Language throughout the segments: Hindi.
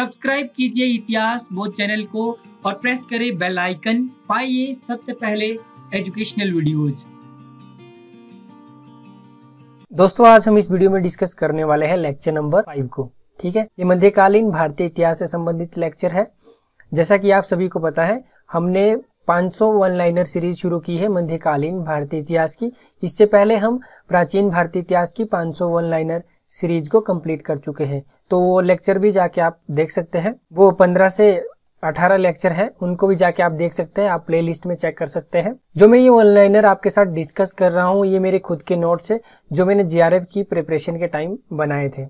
सब्सक्राइब कीजिए इतिहास बोध चैनल को और प्रेस करें बेल आइकन पाइए सबसे पहले एजुकेशनल वीडियोस दोस्तों आज हम इस वीडियो में डिस्कस करने वाले हैं लेक्चर नंबर फाइव को ठीक है ये मध्यकालीन भारतीय इतिहास से संबंधित लेक्चर है जैसा कि आप सभी को पता है हमने 500 वन लाइनर सीरीज शुरू की है मध्यकालीन भारतीय इतिहास की इससे पहले हम प्राचीन भारतीय इतिहास की 500 वन लाइनर सीरीज को कंप्लीट कर चुके हैं तो वो लेक्चर भी जाके आप देख सकते हैं वो पंद्रह से अठारह लेक्चर है उनको भी जाके आप देख सकते हैं आप प्ले लिस्ट में चेक कर सकते हैं जो मैं ये ऑनलाइनर आपके साथ डिस्कस कर रहा हूँ ये मेरे खुद के नोट्स है जो मैंने जीआरएफ की प्रिपरेशन के टाइम बनाए थे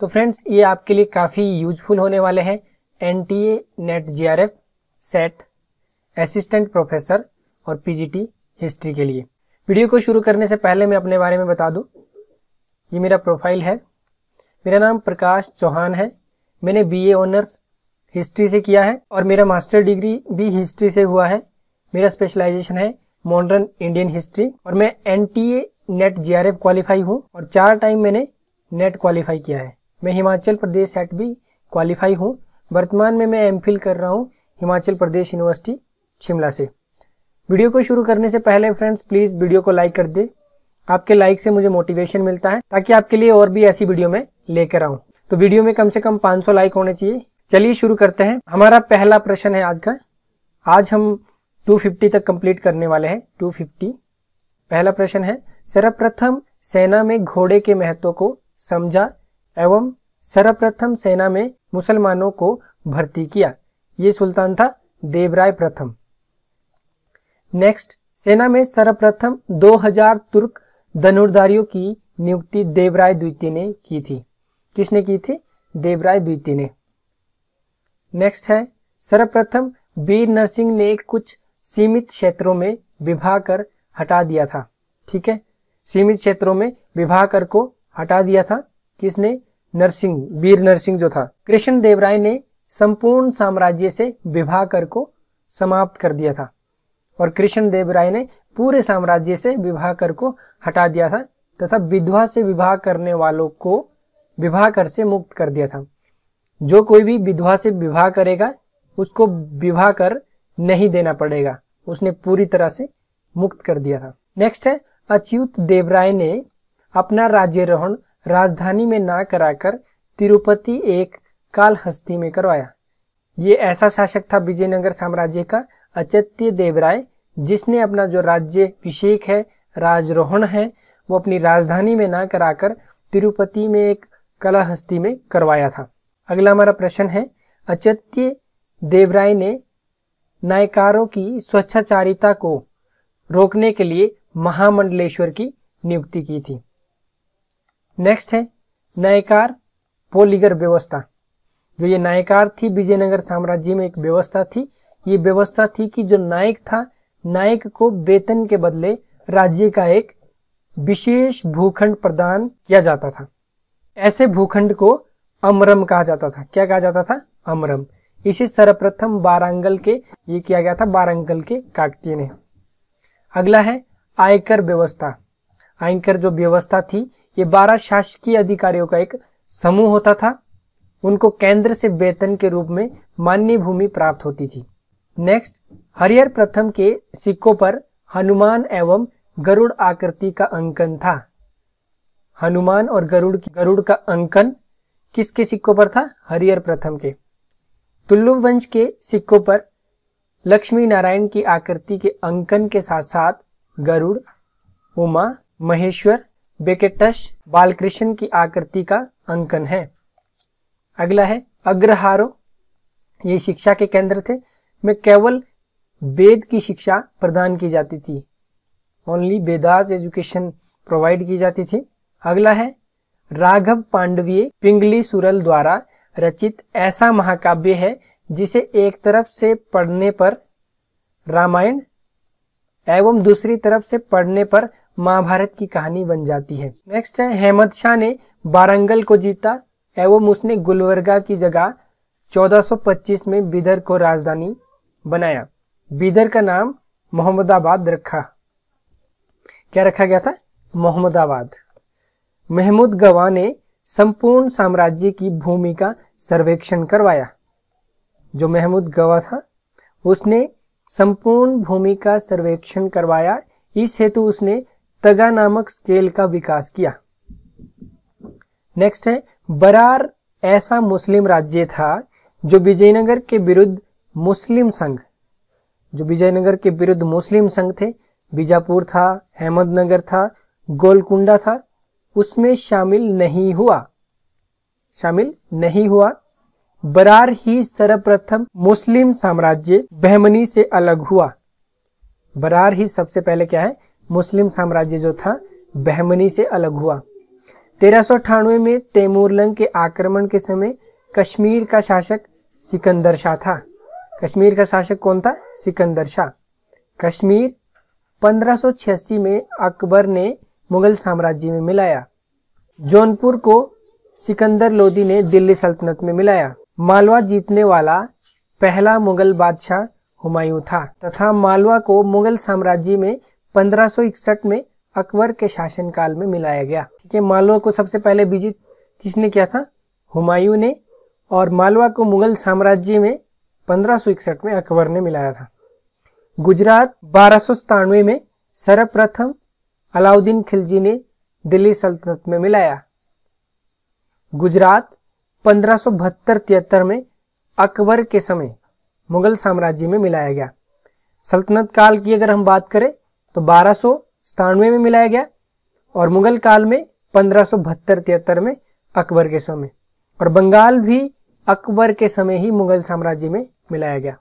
तो फ्रेंड्स ये आपके लिए काफ़ी यूजफुल होने वाले हैं N T A net J R F set assistant professor और पी जी टी हिस्ट्री के लिए वीडियो को शुरू करने से पहले मैं अपने बारे में बता दूं ये मेरा प्रोफाइल है मेरा नाम प्रकाश चौहान है मैंने बीए ऑनर्स हिस्ट्री से किया है और मेरा मास्टर डिग्री भी हिस्ट्री से हुआ है मेरा स्पेशलाइजेशन है मॉडर्न इंडियन हिस्ट्री और मैं एन नेट जे क्वालिफाई हूँ और चार टाइम मैंने नेट क्वालिफाई किया है मैं हिमाचल प्रदेश सेट भी क्वालिफाई हूँ वर्तमान में मैं एम कर रहा हूँ हिमाचल प्रदेश यूनिवर्सिटी शिमला से वीडियो को शुरू करने से पहले फ्रेंड्स प्लीज़ वीडियो को लाइक कर दे आपके लाइक से मुझे मोटिवेशन मिलता है ताकि आपके लिए और भी ऐसी वीडियो में लेकर आऊं तो वीडियो में कम से कम 500 लाइक होने चाहिए चलिए शुरू करते हैं हमारा पहला प्रश्न है आज का आज हम 250 तक कंप्लीट करने वाले हैं 250 पहला प्रश्न है सर्वप्रथम सेना में घोड़े के महत्व को समझा एवं सर्वप्रथम सेना में मुसलमानों को भर्ती किया ये सुल्तान था देवराय प्रथम नेक्स्ट सेना में सर्वप्रथम 2000 तुर्क धनुर्धारियों की नियुक्ति देवराय द्वितीय ने की थी किसने की थी देवराय द्वितीय ने नेक्स्ट है सर्वप्रथम वीर नरसिंह ने कुछ सीमित क्षेत्रों में विवाह कर हटा दिया था ठीक है सीमित क्षेत्रों में विवाह कर को हटा दिया था किसने नरसिंह वीर नरसिंह जो था कृष्ण देवराय ने संपूर्ण साम्राज्य से विभा कर को समाप्त कर दिया था और कृष्ण देवराय ने पूरे साम्राज्य से विभा कर को हटा दिया था तथा विधवा से विवाह करने वालों को विवाह कर से मुक्त कर दिया था जो कोई भी विधवा से विवाह करेगा उसको विवाह कर नहीं देना पड़ेगा उसने पूरी तरह से मुक्त कर दिया था नेक्स्ट है अच्युत देवराय ने अपना रोहन राजधानी में ना कराकर तिरुपति एक काल हस्ती में करवाया ये ऐसा शासक था विजयनगर साम्राज्य का अचत्य देवराय जिसने अपना जो राज्य अभिषेक है राजरोहण है वो अपनी राजधानी में ना कराकर तिरुपति में एक कलाहस्ती में करवाया था अगला हमारा प्रश्न है अचत्य देवराय ने नायकारों की स्वच्छाचारिता को रोकने के लिए महामंडलेश्वर की नियुक्ति की थी नेक्स्ट है नायकार पोलिगर व्यवस्था जो ये नायकार थी विजयनगर साम्राज्य में एक व्यवस्था थी ये व्यवस्था थी कि जो नायक था नायक को वेतन के बदले राज्य का एक विशेष भूखंड प्रदान किया जाता था ऐसे भूखंड को अमरम कहा जाता था क्या कहा जाता था अमरम इसे सर्वप्रथम बारांगल के ये किया गया था बारांगल के काकतीय ने अगला है आयकर व्यवस्था आयकर जो व्यवस्था थी ये बारह शासकीय अधिकारियों का एक समूह होता था उनको केंद्र से वेतन के रूप में मान्य भूमि प्राप्त होती थी नेक्स्ट हरियर प्रथम के सिक्कों पर हनुमान एवं गरुड़ आकृति का अंकन था हनुमान और गरुड़ गरुड़ का अंकन किसके सिक्कों पर था हरिहर प्रथम के तुल्लु वंश के सिक्कों पर लक्ष्मी नारायण की आकृति के अंकन के साथ साथ गरुड़ उमा महेश्वर बेकेटस बालकृष्ण की आकृति का अंकन है अगला है अग्रहारो ये शिक्षा के केंद्र थे में केवल वेद की शिक्षा प्रदान की जाती थी ओनली वेदाज एजुकेशन प्रोवाइड की जाती थी अगला है राघव पांडवीय पिंगली सुरल द्वारा रचित ऐसा महाकाव्य है जिसे एक तरफ से पढ़ने पर रामायण एवं दूसरी तरफ से पढ़ने पर महाभारत की कहानी बन जाती है नेक्स्ट है हेमंत शाह ने बारंगल को जीता एवं उसने गुलवर्गा की जगह 1425 में बिदर को राजधानी बनाया बिदर का नाम मोहम्मदाबाद रखा क्या रखा गया था मोहम्मदाबाद महमूद गवा ने संपूर्ण साम्राज्य की भूमि का सर्वेक्षण करवाया जो महमूद गवा था उसने संपूर्ण भूमि का सर्वेक्षण करवाया इस हेतु उसने तगा नामक स्केल का विकास किया नेक्स्ट है बरार ऐसा मुस्लिम राज्य था जो विजयनगर के विरुद्ध मुस्लिम संघ जो विजयनगर के विरुद्ध मुस्लिम संघ थे बीजापुर था अहमदनगर था गोलकुंडा था उसमें शामिल नहीं हुआ शामिल नहीं हुआ बरार ही सर्वप्रथम मुस्लिम साम्राज्य बहमनी से अलग हुआ बरार ही सबसे पहले क्या है मुस्लिम साम्राज्य जो था बहमनी से अलग हुआ तेरह में तैमूरलंग के आक्रमण के समय कश्मीर का शासक सिकंदर शाह था कश्मीर का शासक कौन था सिकंदर शाह कश्मीर छियासी में अकबर ने मुगल साम्राज्य में मिलाया जौनपुर को सिकंदर लोदी ने दिल्ली सल्तनत में मिलाया मालवा जीतने वाला पहला मुगल बादशाह हुमायूं था तथा मालवा को मुगल साम्राज्य में 1561 में अकबर के शासनकाल में मिलाया गया ठीक है मालवा को सबसे पहले विजित किसने किया था हुमायूं ने और मालवा को मुगल साम्राज्य में 1561 में अकबर ने मिलाया था गुजरात बारह में सर्वप्रथम अलाउद्दीन खिलजी ने दिल्ली सल्तनत में मिलाया गुजरात पंद्रह सो में अकबर के समय मुगल साम्राज्य में मिलाया गया सल्तनत काल की अगर हम बात करें तो बारह में मिलाया गया और मुगल काल में पंद्रह सौ में अकबर के समय और बंगाल भी अकबर के समय ही मुगल साम्राज्य में मिलाया गया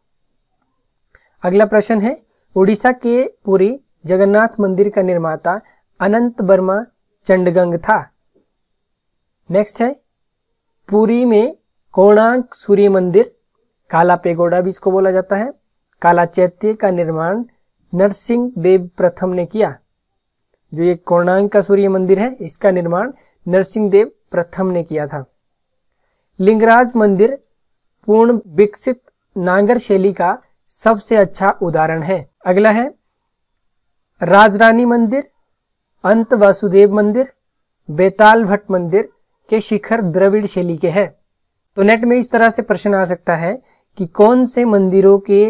अगला प्रश्न है उड़ीसा के पूरी जगन्नाथ मंदिर का निर्माता अनंत वर्मा चंडगंग था नेक्स्ट है पुरी में कोणार्क सूर्य मंदिर काला पेगोडा भी इसको बोला जाता है काला चैत्य का निर्माण नरसिंह देव प्रथम ने किया जो ये कोणार्क का सूर्य मंदिर है इसका निर्माण नरसिंह देव प्रथम ने किया था लिंगराज मंदिर पूर्ण विकसित नांगर शैली का सबसे अच्छा उदाहरण है अगला है राजरानी मंदिर अंत वासुदेव मंदिर बेताल भट्ट मंदिर के शिखर द्रविड़ शैली के हैं तो नेट में इस तरह से प्रश्न आ सकता है कि कौन से मंदिरों के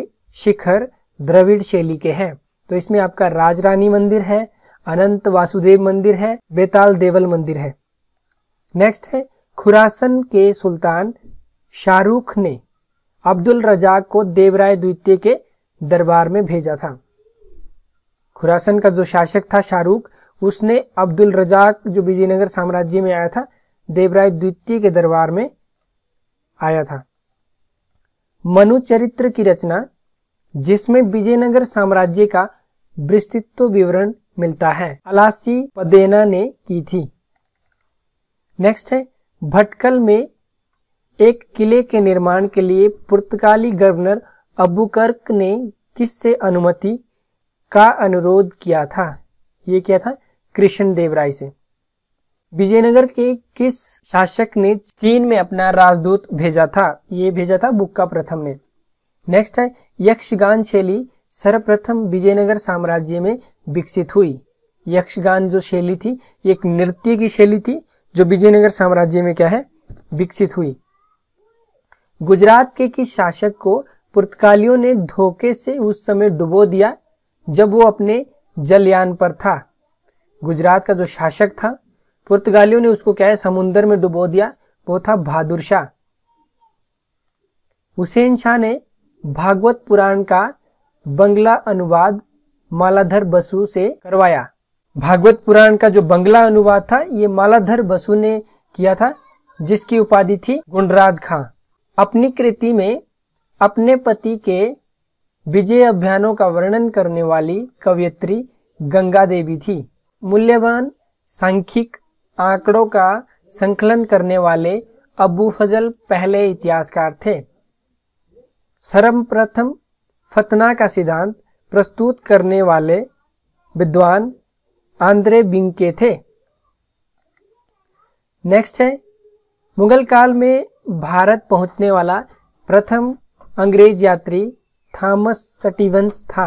शिखर द्रविड़ शैली के हैं तो इसमें आपका राजरानी मंदिर है अनंत वासुदेव मंदिर है बेताल देवल मंदिर है नेक्स्ट है खुरासन के सुल्तान शाहरुख ने अब्दुल रजाक को देवराय द्वितीय के दरबार में भेजा था खुरासन का जो शासक था शाहरुख उसने अब्दुल रजाक जो विजयनगर साम्राज्य में आया था देवराय द्वितीय के दरबार में आया था मनु चरित्र की रचना जिसमें विजयनगर साम्राज्य का विस्तृत विवरण मिलता है अलासी पदेना ने की थी नेक्स्ट है भटकल में एक किले के निर्माण के लिए पुर्तगाली गवर्नर अबुकर्क ने किससे अनुमति का अनुरोध किया था ये क्या था कृष्ण देवराय से विजयनगर के किस शासक ने चीन में अपना राजदूत भेजा था ये भेजा था बुक्का प्रथम ने नेक्स्ट है यक्षगान शैली सर्वप्रथम विजयनगर साम्राज्य में विकसित हुई यक्षगान जो शैली थी एक नृत्य की शैली थी जो विजयनगर साम्राज्य में क्या है विकसित हुई गुजरात के किस शासक को पुर्तगालियों ने धोखे से उस समय डुबो दिया जब वो अपने जलयान पर था गुजरात का जो शासक था पुर्तगालियों ने उसको क्या है समुन्द्र में डुबो दिया वो था बहादुर शाह हुसैन शाह ने भागवत पुराण का बंगला अनुवाद मालाधर बसु से करवाया भागवत पुराण का जो बंगला अनुवाद था ये मालाधर बसु ने किया था जिसकी उपाधि थी गुंडराज खां अपनी कृति में अपने पति के विजय अभियानों का वर्णन करने वाली कवयित्री गंगा देवी थी मूल्यवान सांख्यिक आंकड़ों का संकलन करने वाले अबू फजल पहले इतिहासकार थे सर्वप्रथम फतना का सिद्धांत प्रस्तुत करने वाले विद्वान आंद्रे बिंके थे नेक्स्ट है मुगल काल में भारत पहुंचने वाला प्रथम अंग्रेज यात्री थॉमस स्टीवंस था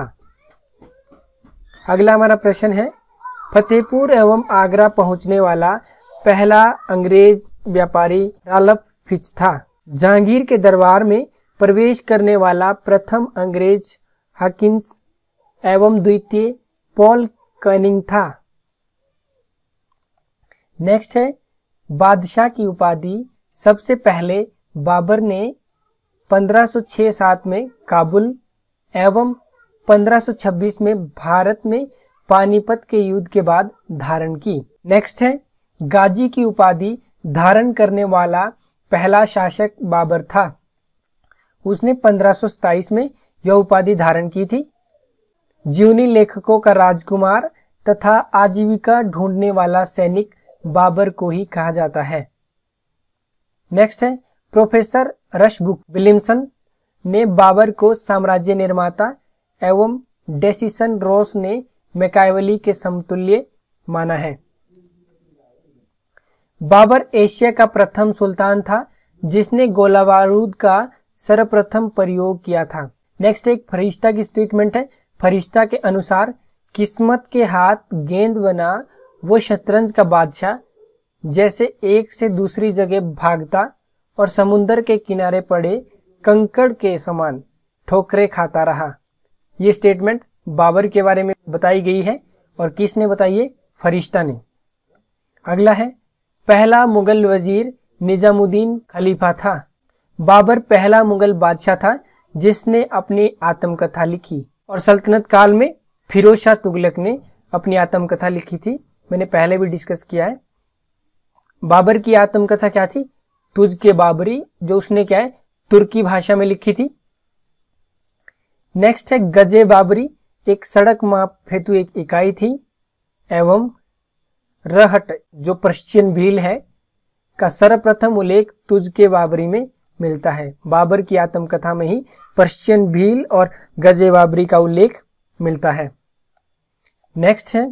अगला हमारा प्रश्न है फतेहपुर एवं आगरा पहुंचने वाला पहला अंग्रेज व्यापारी रालफ फिच था जहांगीर के दरबार में प्रवेश करने वाला प्रथम अंग्रेज हकिंस एवं द्वितीय पॉल कैनिंग था नेक्स्ट है बादशाह की उपाधि सबसे पहले बाबर ने 1506-7 में काबुल एवं 1526 में भारत में पानीपत के युद्ध के बाद धारण की नेक्स्ट है गाजी की उपाधि धारण करने वाला पहला शासक बाबर था उसने 1527 में यह उपाधि धारण की थी जीवनी लेखकों का राजकुमार तथा आजीविका ढूंढने वाला सैनिक बाबर को ही कहा जाता है नेक्स्ट है प्रोफेसर रशबुक विलियमसन ने बाबर को साम्राज्य निर्माता एवं डेसिसन रोस ने मेकावली के समतुल्य माना है बाबर एशिया का प्रथम सुल्तान था जिसने गोलाबारूद का सर्वप्रथम प्रयोग किया था नेक्स्ट एक फरिश्ता की स्टेटमेंट है फरिश्ता के अनुसार किस्मत के हाथ गेंद बना वो शतरंज का बादशाह जैसे एक से दूसरी जगह भागता और समुन्दर के किनारे पड़े कंकड़ के समान ठोकरे खाता रहा ये स्टेटमेंट बाबर के बारे में बताई गई है और किसने बताइए फरिश्ता ने अगला है पहला मुगल वजीर निजामुद्दीन खलीफा था बाबर पहला मुगल बादशाह था जिसने अपनी आत्मकथा लिखी और सल्तनत काल में फिरोज शाह तुगलक ने अपनी आत्मकथा लिखी थी मैंने पहले भी डिस्कस किया है बाबर की आत्मकथा क्या थी तुज के बाबरी जो उसने क्या है तुर्की भाषा में लिखी थी नेक्स्ट है गजे बाबरी एक सड़क माप हेतु एक इकाई थी एवं रहट जो पश्चिम भील है का सर्वप्रथम उल्लेख तुज के बाबरी में मिलता है बाबर की आत्मकथा में ही पश्चिम भील और गजे बाबरी का उल्लेख मिलता है नेक्स्ट है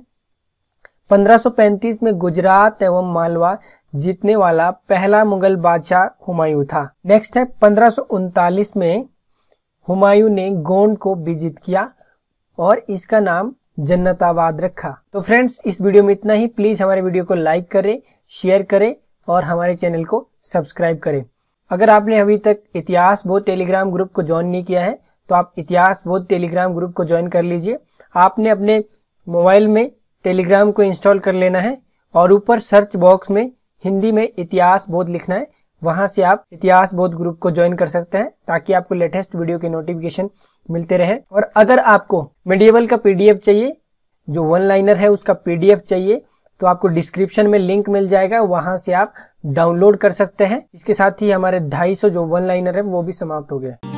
1535 में गुजरात एवं मालवा जीतने वाला पहला मुगल बादशाह हुमायूं था नेक्स्ट है पंद्रह में हुमायूं ने गोंड को विजित किया और इसका नाम जन्नताबाद रखा तो फ्रेंड्स इस वीडियो में इतना ही प्लीज हमारे वीडियो को लाइक करें शेयर करें और हमारे चैनल को सब्सक्राइब करें अगर आपने अभी तक इतिहास बोध टेलीग्राम ग्रुप को ज्वाइन नहीं किया है तो आप इतिहास बोध टेलीग्राम ग्रुप को ज्वाइन कर लीजिए आपने अपने मोबाइल में टेलीग्राम को इंस्टॉल कर लेना है और ऊपर सर्च बॉक्स में हिंदी में इतिहास बोध लिखना है वहां से आप इतिहास बोध ग्रुप को ज्वाइन कर सकते हैं ताकि आपको लेटेस्ट वीडियो के नोटिफिकेशन मिलते रहे और अगर आपको मिडियबल का पीडीएफ चाहिए जो वन लाइनर है उसका पीडीएफ चाहिए तो आपको डिस्क्रिप्शन में लिंक मिल जाएगा वहां से आप डाउनलोड कर सकते हैं इसके साथ ही हमारे 250 जो वन लाइनर है वो भी समाप्त हो गया